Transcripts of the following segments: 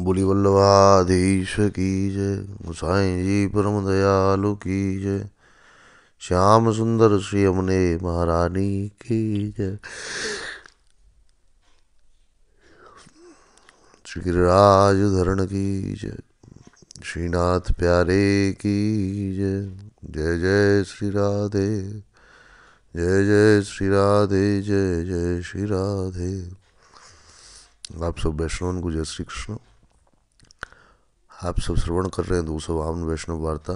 बोली वल्लभाधीश की जय गोसाई जी परम दयालु की जय श्याम सुंदर श्री अमने महारानी की जय श्री गिरिराज धरण की जय श्रीनाथ प्यारे की जय जय जय श्री राधे जय जय श्री राधे जय जय श्री राधे आप सब वैष्णव को जय श्री कृष्ण आप सब श्रवण कर रहे हैं दो सौ बावन वैष्णव वार्ता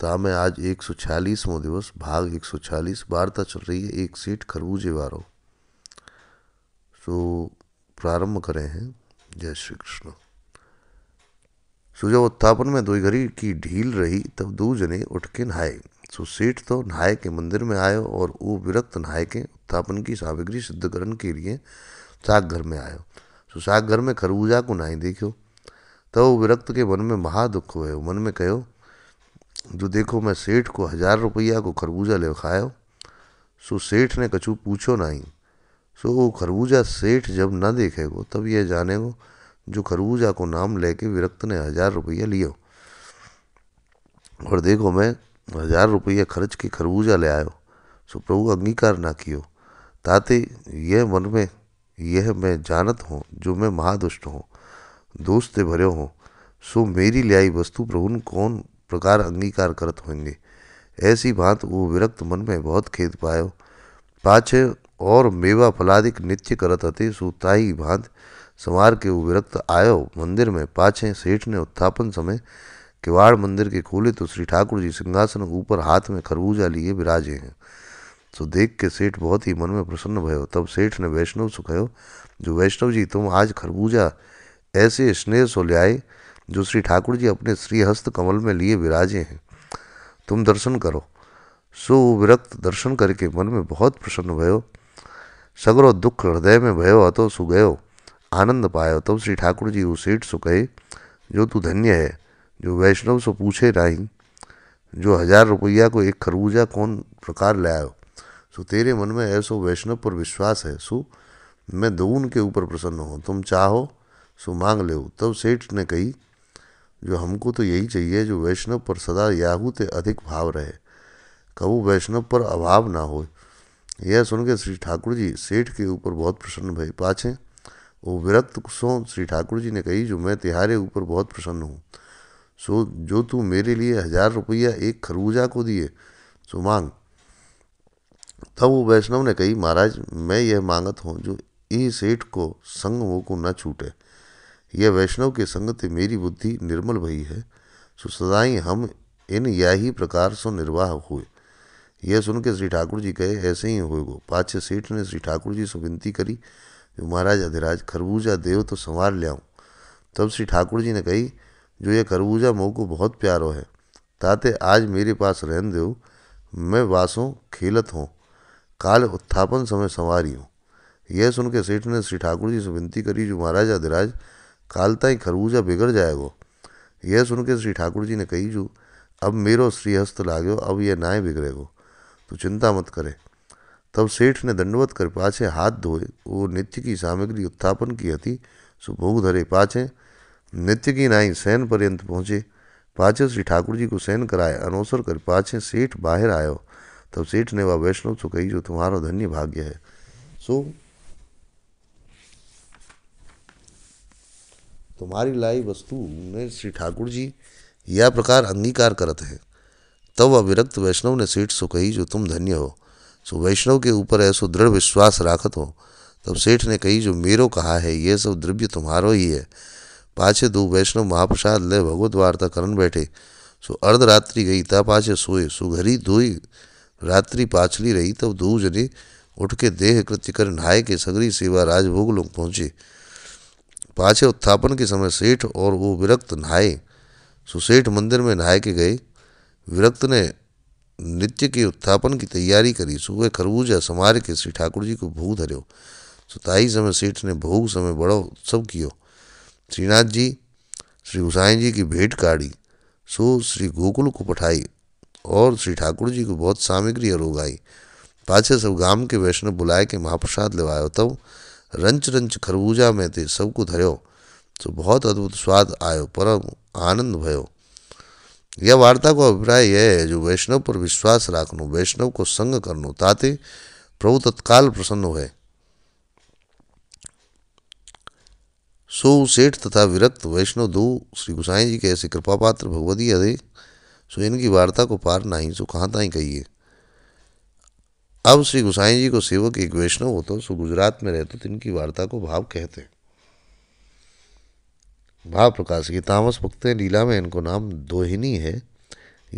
ता में आज एक सौ छियालीसवो दिवस भाग एक सौ छियालीस वार्ता चल रही है एक सीट खरबूजे वारो सो प्रारंभ करें हैं जय श्री कृष्ण सो जब उत्थापन में दो घड़ी की ढील रही तब दो जने उठ के नहाए सो सेठ तो नहाय के मंदिर में आयो और वो विरक्त नहाय के उत्थापन की सामग्री सिद्धकरण के लिए साग घर में आयो सो साग घर में खरबूजा को नहाए देखियो तो विरक्त के मन में महा दुख मन में कहो जो देखो मैं सेठ को हज़ार रुपया को खरबूजा ले खायो सो सेठ ने कछु पूछो नहीं सो वो खरबूजा सेठ जब ना देखेगो तब यह जानेगो जो खरबूजा को नाम लेके विरक्त ने हज़ार रुपया लियो और देखो मैं हज़ार रुपया खर्च के खरबूजा ले आयो सो प्रभु अंगीकार ना कियो ताते यह मन में यह मैं जानत हूँ जो मैं महादुष्ट हूँ दोस्त भरे भरियो हो सो मेरी लियाई वस्तु प्रभुन कौन प्रकार अंगीकार करत होंगे ऐसी भांत वो विरक्त मन में बहुत खेद पायो पाछे और मेवा फलादिक नित्य करत अति सुताई भांत संवार के वो विरक्त आयो मंदिर में पाछे सेठ ने उत्थापन समय किवाड़ मंदिर के खोले तो श्री ठाकुर जी सिंहासन ऊपर हाथ में खरबूजा लिए विराजे हैं सो देख के सेठ बहुत ही मन में प्रसन्न भयो तब सेठ ने वैष्णव सुखयो जो वैष्णव जी तुम आज खरबूजा ऐसे स्नेह सुलझाए जो श्री ठाकुर जी अपने श्रीहस्त कमल में लिए विराजे हैं तुम दर्शन करो सो विरक्त दर्शन करके मन में बहुत प्रसन्न भयो सगरो दुख हृदय में भयो अतो सुगयो आनंद पायो तब श्री ठाकुर जी उसेठ सो कहे जो तू धन्य है जो वैष्णव सो पूछे राही जो हजार रुपया को एक खरबूजा कौन प्रकार ले आयो सो तेरे मन में ऐसो वैष्णव पर विश्वास है सो मैं दून के ऊपर प्रसन्न हूँ तुम चाहो सो मांग ले तब सेठ ने कही जो हमको तो यही चाहिए जो वैष्णव पर सदा याहू ते अधिक भाव रहे कबू वैष्णव पर अभाव ना हो यह सुनकर श्री ठाकुर जी सेठ के ऊपर बहुत प्रसन्न भय पाछे वो विरक्त सो श्री ठाकुर जी ने कही जो मैं तिहारे ऊपर बहुत प्रसन्न हूँ सो जो तू मेरे लिए हजार रुपया एक खरबूजा को दिए सो मांग तब वो वैष्णव ने कही महाराज मैं यह मांगत हूँ जो ई सेठ को संग वो को न छूटे यह वैष्णव की संगति मेरी बुद्धि निर्मल भई है सो सदाई हम इन या ही प्रकार से निर्वाह हुए यह सुन के श्री ठाकुर जी कहे ऐसे ही हो गो पाछे सेठ ने श्री ठाकुर जी से विनती करी जो महाराज अधिराज खरबूजा देव तो संवार लियाऊँ तब श्री ठाकुर जी ने कही जो ये खरबूजा मोह को बहुत प्यारो है ताते आज मेरे पास रहन देव मैं वासों खेलत हूँ काल उत्थापन समय संवारी हूँ यह सुन के सेठ ने श्री ठाकुर जी से विनती करी जो महाराज अधिराज काल ही खरबूजा बिगड़ जाएगो यह सुन के श्री ठाकुर जी ने कही जू अब मेरो श्रीहस्त लागो अब यह नाय बिगड़ेगो तो चिंता मत करे तब सेठ ने दंडवत कर पाछे हाथ धोए वो नित्य की सामग्री उत्थापन की हती सो भोग धरे पाछे नित्य की नाई सैन पर्यंत पहुँचे पाछे श्री ठाकुर जी को सैन कराए अनोसर कर पाछे सेठ बाहर आयो तब सेठ ने वह वैष्णव सो कही जो तुम्हारा धन्य भाग्य है सो तुम्हारी लाई वस्तु ने श्री ठाकुर जी यह प्रकार अंगीकार करत हैं तब अविरक्त वैष्णव ने सेठ सो कही जो तुम धन्य हो सो वैष्णव के ऊपर ऐसो दृढ़ विश्वास राखत हो तब सेठ ने कही जो मेरो कहा है ये सब द्रव्य तुम्हारो ही है पाछे दो वैष्णव महाप्रसाद ले भगवत वार्ता करण बैठे सो अर्धरात्रि गई तब पाछे सोए सो धोई रात्रि पाछली रही तब दो जने उठ के देह कृत्य कर नहाए के सगरी सेवा राजभोग लोग पहुँचे पाछे उत्थापन के समय सेठ और वो विरक्त नहाए सुसेठ मंदिर में नहाए के गए विरक्त ने नित्य के उत्थापन की तैयारी करी सुबह खरबूजा समार के श्री ठाकुर जी को भोग धरियो सुताई समय सेठ ने भोग समय बड़ो उत्सव कियो श्रीनाथ जी श्री हुसाइन जी की भेंट काढ़ी सो श्री गोकुल को पठाई और श्री ठाकुर जी को बहुत सामग्री और उगाई पाछे सब गांव के वैष्णव बुलाए के महाप्रसाद लेवायो तब रंच रंच खरबूजा में ते सबको धरो तो बहुत अद्भुत स्वाद आयो परम आनंद भयो यह वार्ता को अभिप्राय यह है जो वैष्णव पर विश्वास रखनो वैष्णव को संग करनो ताते प्रभु तत्काल प्रसन्न हुए सो सेठ तथा विरक्त वैष्णव दो श्री गुसाई जी के ऐसे कृपा पात्र भगवती अधे सो इनकी वार्ता को पार नहीं सो कहाँ ताई कहिए अब श्री गोसाई जी को सेवक एक वैष्णव होता सो गुजरात में रहते तो इनकी वार्ता को भाव कहते भाव प्रकाश की तामस भक्त लीला में इनको नाम दोहिनी है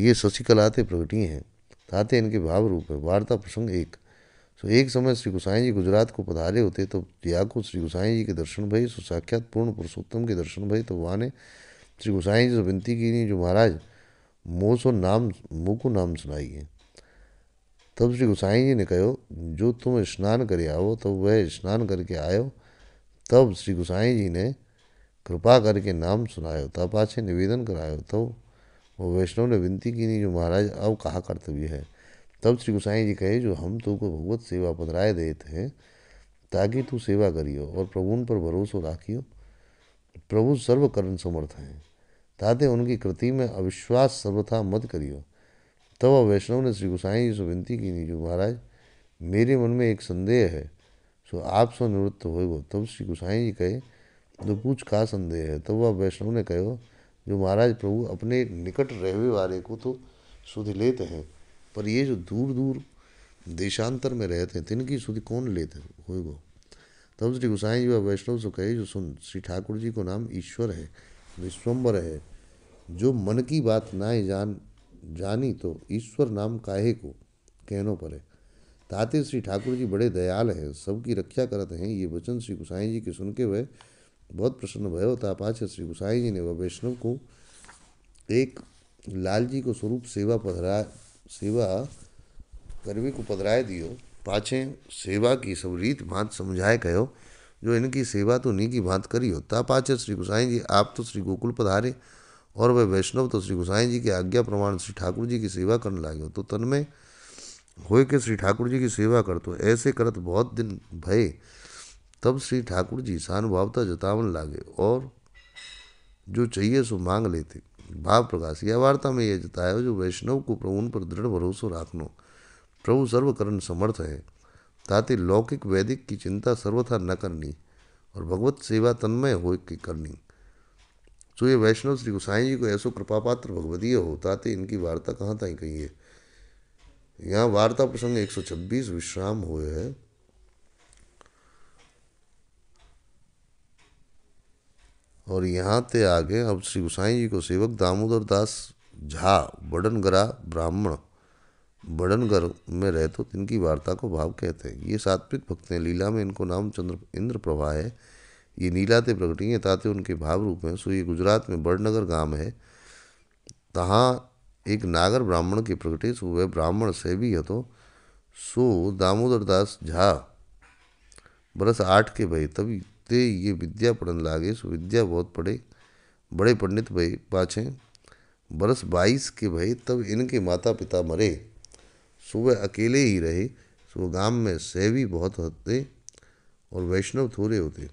ये शशिकलाते प्रगटी हैं ताते इनके भाव रूप है वार्ता प्रसंग एक सो तो एक समय श्री गोसाई जी गुजरात को पधारे होते तो या को श्री गोसाई जी के दर्शन भई सो साक्षात पूर्ण पुरुषोत्तम के दर्शन भई तो वहाँ ने श्री गोसाई जी से विनती की जो महाराज मोह सो नाम मुँह को नाम सुनाइए तब श्री गोसाई जी ने कहो जो तुम स्नान कर आओ तो वह स्नान करके आयो तब श्री गोसाई जी ने कृपा करके नाम सुनायो तब पाछे निवेदन करायो तो वो वैष्णव ने विनती की नहीं जो महाराज अब कहा कर्तव्य है तब श्री गोसाई जी कहे जो हम तुमको तो भगवत सेवा पधराय देते हैं ताकि तू सेवा करियो और प्रभु उन पर भरोसा राखियो प्रभु सर्वकर्ण समर्थ हैं ताते उनकी कृति में अविश्वास सर्वथा मत करियो तब वैष्णव ने श्री गोसाई जी से विनती की नहीं जो महाराज मेरे मन में एक संदेह है सो आप सो निवृत्त हो तब श्री गोसाई जी कहे तो पूछ का संदेह है तब वह वैष्णव ने कहो जो महाराज प्रभु अपने निकट रहवे वाले को तो सुध लेते हैं पर ये जो दूर दूर देशांतर में रहते हैं तिनकी सुध कौन लेते गो तब श्री गोसाई जी व वैष्णव से कहे जो सुन श्री ठाकुर जी को नाम ईश्वर है विश्वम्बर है जो मन की बात ना ही जान जानी तो ईश्वर नाम काहे को कहनो पड़े ताते श्री ठाकुर जी बड़े दयाल हैं सबकी रक्षा करते हैं ये वचन श्री गुसाई जी के सुन के वह बहुत प्रसन्न भयो पाचे श्री गुसाई जी ने वह वैष्णव को एक लाल जी को स्वरूप सेवा पधरा सेवा करवी को पधराए दियो पाछे सेवा की सब रीत भांत समझाए कहो जो इनकी सेवा तो नी की भांत करी हो पाचे श्री गुसाई जी आप तो श्री गोकुल पधारे और वह वैष्णव तो श्री गोसाई जी की आज्ञा प्रमाण श्री ठाकुर जी की सेवा करने लागे तो तन में हो के श्री ठाकुर जी की सेवा कर तो ऐसे करत बहुत दिन भय तब श्री ठाकुर जी सहानुभावता जतावन लागे और जो चाहिए सो मांग लेते भाव प्रकाश यह वार्ता में यह जताया जो वैष्णव को प्रभु उन पर दृढ़ भरोसा राखनो प्रभु सर्वकरण समर्थ है ताते लौकिक वैदिक की चिंता सर्वथा न करनी और भगवत सेवा तन्मय हो करनी सो तो ये वैष्णव श्री गोसाई जी को ऐसो कृपा पात्र भगवदीय होता थे इनकी वार्ता कहाँ ताई कही है यहाँ वार्ता प्रसंग 126 विश्राम हुए है और यहाँ ते आगे अब श्री गोसाई जी को सेवक दामोदर दास झा बडनगरा ब्राह्मण बडनगर में रहते तो इनकी वार्ता को भाव कहते हैं ये सात्विक भक्त हैं लीला में इनको नाम चंद्र इंद्र प्रभा है ये नीलाते प्रगटी हैं ताते उनके भाव रूप हैं सो ये गुजरात में बड़नगर गांव है तहाँ एक नागर ब्राह्मण के प्रगटे सो वह ब्राह्मण से भी है तो सो दामोदर दास झा बरस आठ के भय तभी ते ये विद्या पढ़न लागे सो विद्या बहुत पढ़े बड़े पंडित भाई पाछे बरस बाईस के भय तब इनके माता पिता मरे सुबह अकेले ही रहे सो गांव में सेवी बहुत होते और वैष्णव थोड़े होते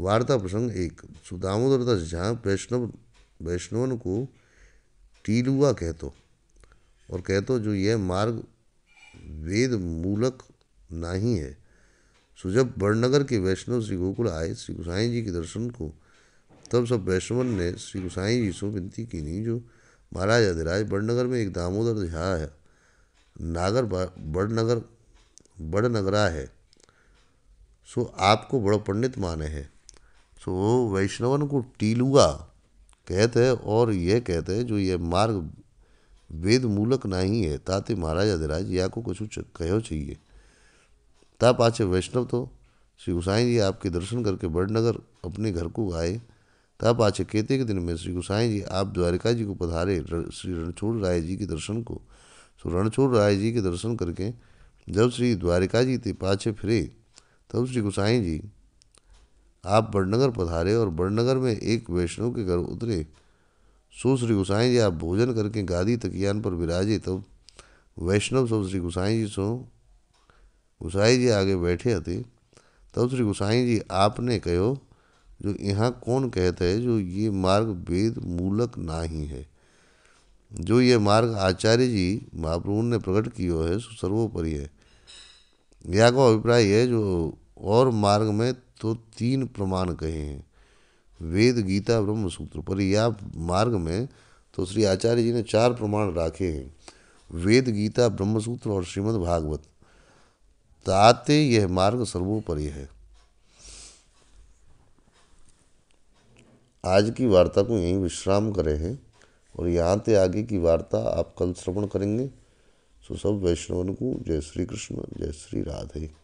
वार्ता प्रसंग एक सुदामोदर दास झा वैष्णव वैष्णवन को टीलुआ कहतो और कहतो जो यह मार्ग वेद मूलक नहीं है सो जब बड़नगर के वैष्णव श्री गोकुल आए श्री गोसाई जी के दर्शन को तब सब वैष्णवन ने श्री गोसाई जी से विनती की नहीं जो महाराज अधिराज बड़नगर में एक दामोदर झा है नागर बड़नगर बड़नगरा है सो आपको बड़ा पंडित माने हैं सो so, वैष्णवन को टीलुआ कहते हैं और यह कहते हैं जो ये मार्ग वेद मूलक नहीं है ताते महाराज अधिराज या को कुछ कहो चाहिए ता पाचे वैष्णव तो श्री गुसाई जी आपके दर्शन करके बड़नगर अपने घर को आए ता पाचे कहते के दिन में श्री गुसाई जी आप द्वारिका जी को पधारे श्री रणछोड़ राय जी के दर्शन को सो रणछोड़ राय जी के दर्शन करके जब श्री द्वारिका जी थे पाछे फिरे तब श्री गुसाई जी आप बड़नगर पधारे और बड़नगर में एक वैष्णव के घर उतरे सो श्री गोसाई जी आप भोजन करके गादी तकियान पर विराजे तब वैष्णव सब श्री गोसाई जी सो गोसाई जी आगे बैठे थे तब श्री गोसाई जी आपने कहो जो यहाँ कौन कहते हैं जो ये मार्ग वेद मूलक ना ही है जो ये मार्ग आचार्य जी महाप्रभु ने प्रकट किया है सर्वोपरि है या को अभिप्राय है जो और मार्ग में तो तीन प्रमाण कहे हैं वेद गीता ब्रह्म सूत्र पर या मार्ग में तो श्री आचार्य जी ने चार प्रमाण राखे हैं वेद गीता ब्रह्मसूत्र और श्रीमद् भागवत ताते यह मार्ग सर्वोपरि है आज की वार्ता को यहीं विश्राम करें हैं और यहाँ से आगे की वार्ता आप कल श्रवण करेंगे सो सब वैष्णवन को जय श्री कृष्ण जय श्री राधे